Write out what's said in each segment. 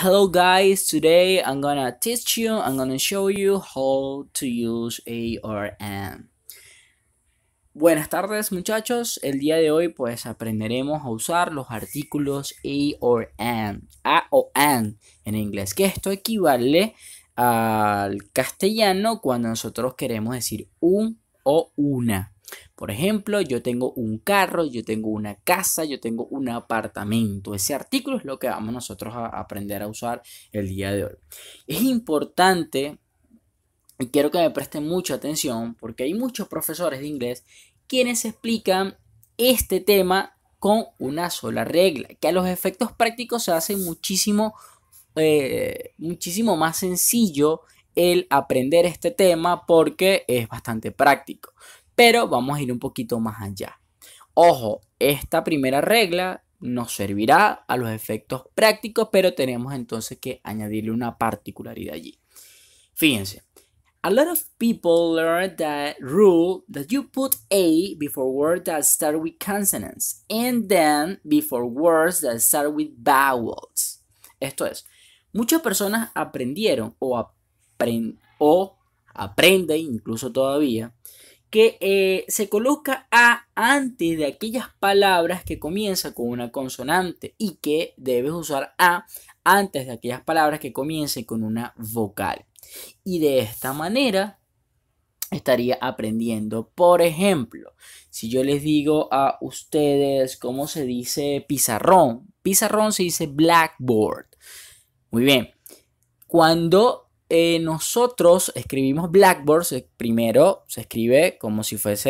Hello guys, today I'm gonna teach you, I'm gonna show you how to use A or N. Buenas tardes muchachos, el día de hoy pues aprenderemos a usar los artículos A or N, A o N en inglés, que esto equivale al castellano cuando nosotros queremos decir un o una. Por ejemplo, yo tengo un carro, yo tengo una casa, yo tengo un apartamento. Ese artículo es lo que vamos nosotros a aprender a usar el día de hoy. Es importante, y quiero que me presten mucha atención, porque hay muchos profesores de inglés quienes explican este tema con una sola regla, que a los efectos prácticos se hace muchísimo, eh, muchísimo más sencillo el aprender este tema porque es bastante práctico pero vamos a ir un poquito más allá. Ojo, esta primera regla nos servirá a los efectos prácticos, pero tenemos entonces que añadirle una particularidad allí. Fíjense, a lot of people learn that rule that you put A before words that start with consonants and then before words that start with vowels. Esto es, muchas personas aprendieron o, o aprenden incluso todavía que eh, se coloca A antes de aquellas palabras que comienzan con una consonante y que debes usar A antes de aquellas palabras que comiencen con una vocal. Y de esta manera estaría aprendiendo. Por ejemplo, si yo les digo a ustedes cómo se dice pizarrón, pizarrón se dice blackboard. Muy bien. Cuando eh, nosotros escribimos Blackboard, eh, primero se escribe como si fuese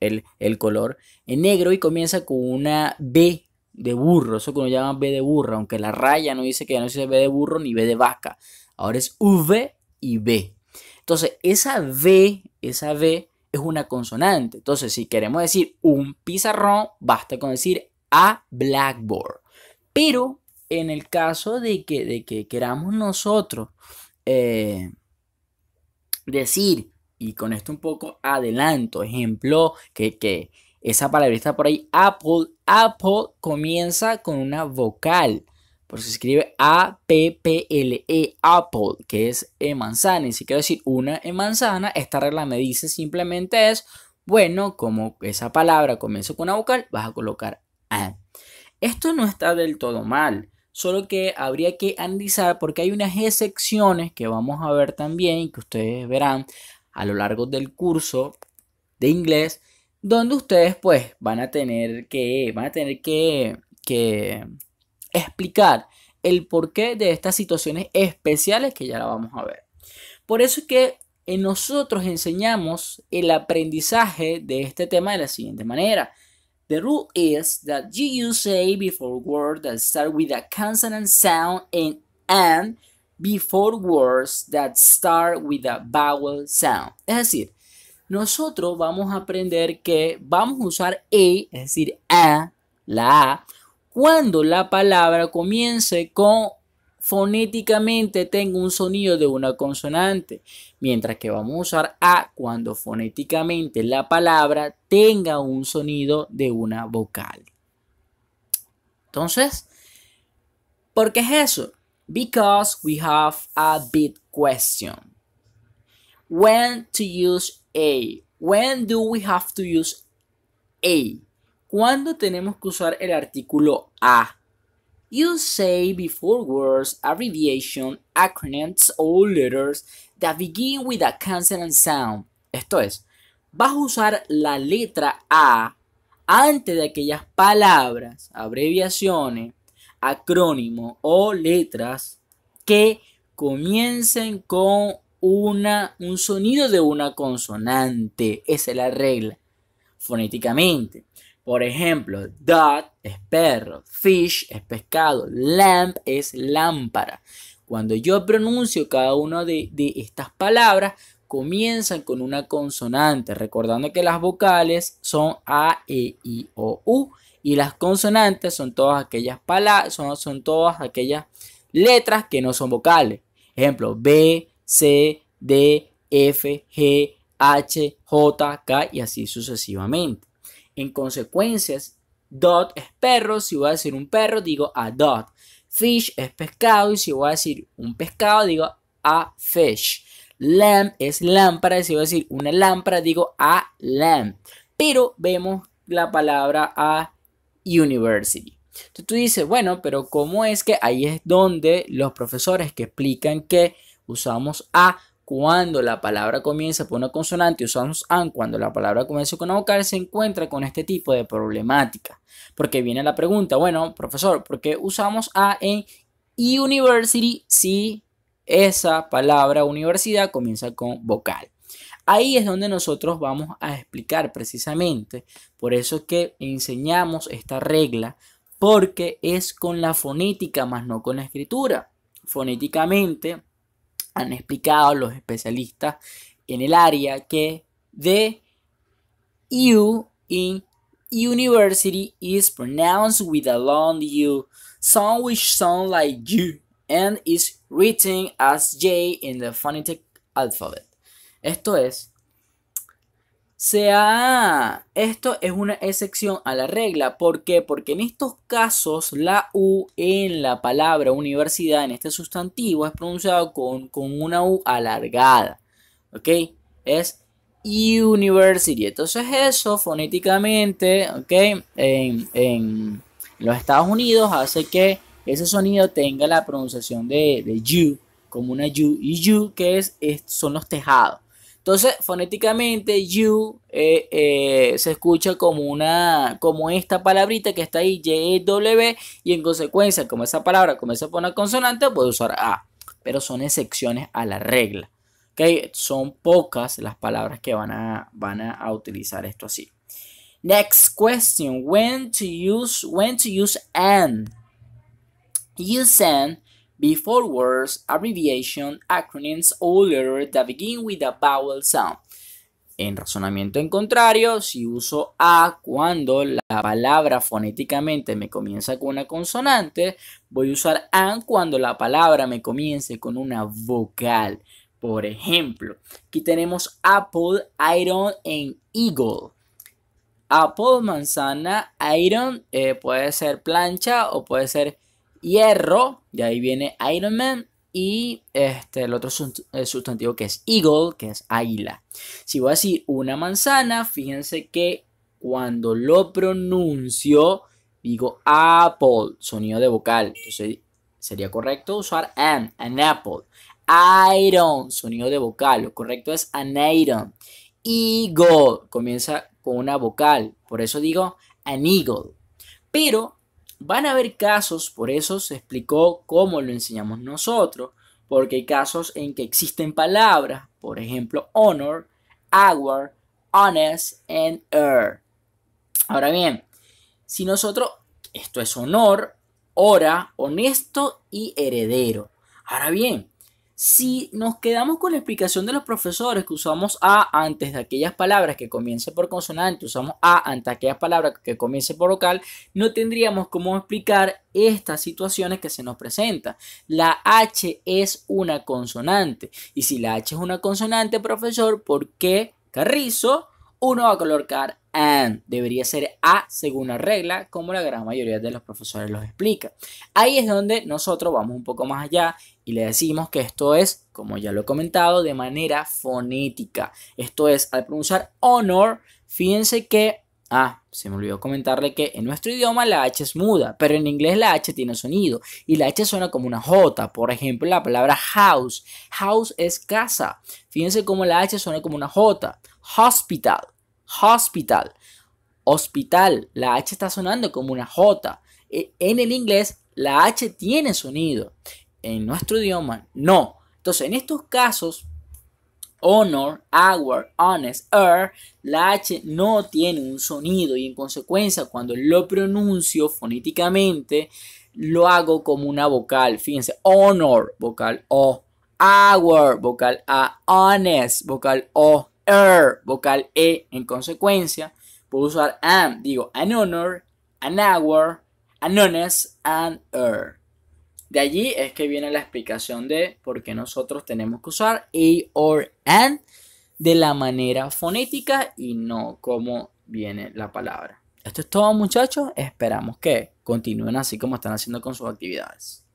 eh, el, color en negro y comienza con una B de burro, eso que uno llaman B de burro, aunque la raya no dice que no sea B de burro ni B de vaca, ahora es V y B. Entonces, esa B, esa B es una consonante. Entonces, si queremos decir un pizarrón, basta con decir a Blackboard. Pero en el caso de que, de que queramos nosotros eh, decir, y con esto un poco adelanto, ejemplo, que, esa palabra está por ahí, Apple, Apple comienza con una vocal. Por si se escribe A-P-P-L-E, Apple, que es e manzana. Y si quiero decir una e manzana, esta regla me dice simplemente es, bueno, como esa palabra comienza con una vocal, vas a colocar A. Esto no está del todo mal solo que habría que analizar porque hay unas excepciones que vamos a ver también y que ustedes verán a lo largo del curso de inglés, donde ustedes pues van a tener que, van a tener que explicar el porqué de estas situaciones especiales que ya la vamos a ver. Por eso es que nosotros enseñamos el aprendizaje de este tema de la siguiente manera. The rule is that you use a before words that start with a consonant sound and and before words that start with a vowel sound. Es decir, nosotros vamos a aprender que vamos a usar a, es decir, a, la a, cuando la palabra comience con fonéticamente tenga un sonido de una consonante, mientras que vamos a usar a cuando fonéticamente la palabra tenga un sonido de una vocal. Entonces, ¿por qué es eso? Because we have a big question. When to use a? When do we have to use a? ¿Cuándo tenemos que usar el artículo a? You say before words, abbreviation, acronyms or letters that begin with a consonant sound. Esto es, vas a usar la letra A antes de aquellas palabras, abreviaciones, acrónimo o letras que comiencen con una, un sonido de una consonante. Esa es la regla fonéticamente. Por ejemplo, dot es perro, fish es pescado, lamp es lámpara. Cuando yo pronuncio cada una de, estas palabras, comienzan con una consonante, recordando que las vocales son A, E, I, O, U y las consonantes son todas aquellas son, son todas aquellas letras que no son vocales. Ejemplo, B, C, D, F, G, H, J, K y así sucesivamente. En consecuencias, dot es perro, si voy a decir un perro digo a dot. Fish es pescado y si voy a decir un pescado digo a fish. Lamp es lámpara y si voy a decir una lámpara digo a lamp. Pero vemos la palabra a university. Entonces tú dices, bueno, pero ¿cómo es que ahí es donde los profesores que explican que usamos a cuando la palabra comienza por una consonante, usamos an, cuando la palabra comienza con una vocal, se encuentra con este tipo de problemática. Porque viene la pregunta, bueno, profesor, ¿por qué usamos a en university si esa palabra universidad comienza con vocal? Ahí es donde nosotros vamos a explicar precisamente, por eso es que enseñamos esta regla, porque es con la fonética más no con la escritura. Fonéticamente, han explicado los especialistas en el área que the U in university is pronounced with a long U, sound which sound like U, and is written as J in the phonetic alphabet. Esto es sea, esto es una excepción a la regla. ¿Por qué? Porque en estos casos la U en la palabra universidad, en este sustantivo, es pronunciado con, una U alargada. ¿Ok? Es university. Entonces eso fonéticamente, ¿ok? En, los Estados Unidos hace que ese sonido tenga la pronunciación de, de como una you y U, que es, son los tejados. Entonces, fonéticamente, you eh, eh, se escucha como una, como esta palabrita que está ahí, y w e, y en consecuencia, como esa palabra comienza por una consonante, puede usar A. Pero son excepciones a la regla. ¿okay? Son pocas las palabras que van a, van a utilizar esto así. Next question. When to use when to use and. Use and Before words, abbreviation, acronyms or letters that begin with a vowel sound. En razonamiento en contrario, si uso A cuando la palabra fonéticamente me comienza con una consonante, voy a usar AN cuando la palabra me comience con una vocal. Por ejemplo, aquí tenemos apple, iron en eagle. Apple, manzana, iron, eh, puede ser plancha o puede ser hierro, y ahí viene Iron Man, y este, el otro eh, sustantivo que es eagle, que es águila. Si voy a decir una manzana, fíjense que cuando lo pronuncio, digo apple, sonido de vocal. Entonces sería correcto usar an, an apple. Iron, sonido de vocal. Lo correcto es an iron. Eagle, comienza con una vocal. Por eso digo an eagle. Pero Van a haber casos, por eso se explicó cómo lo enseñamos nosotros, porque hay casos en que existen palabras, por ejemplo, honor, hour, honest and er. Ahora bien, si nosotros, esto es honor, hora, honesto y heredero. Ahora bien, si nos quedamos con la explicación de los profesores que usamos a antes de aquellas palabras que comiencen por consonante, usamos a ante aquellas palabras que comiencen por vocal, no tendríamos cómo explicar estas situaciones que se nos presentan. La H es una consonante. Y si la H es una consonante, profesor, ¿por qué Carrizo? Uno va a colocar and. Debería ser a según la regla, como la gran mayoría de los profesores los explica. Ahí es donde nosotros vamos un poco más allá y le decimos que esto es, como ya lo he comentado, de manera fonética. Esto es, al pronunciar honor, fíjense que Ah, se me olvidó comentarle que en nuestro idioma la H es muda, pero en inglés la H tiene sonido y la H suena como una J. Por ejemplo, la palabra house. House es casa. Fíjense cómo la H suena como una J. Hospital hospital. Hospital, la H está sonando como una J. E, en el inglés, la H tiene sonido. En nuestro idioma, no. Entonces, en estos casos, honor, our, honest, er, la H no tiene un sonido y en consecuencia cuando lo pronuncio fonéticamente lo hago como una vocal. Fíjense, honor, vocal O, our, vocal A, honest, vocal O, vocal e en consecuencia. Puedo usar am, digo an honor, an hour, an honest, er. De allí es que viene la explicación de por qué nosotros tenemos que usar a or an de la manera fonética y no como viene la palabra. Esto es todo muchachos, esperamos que continúen así como están haciendo con sus actividades.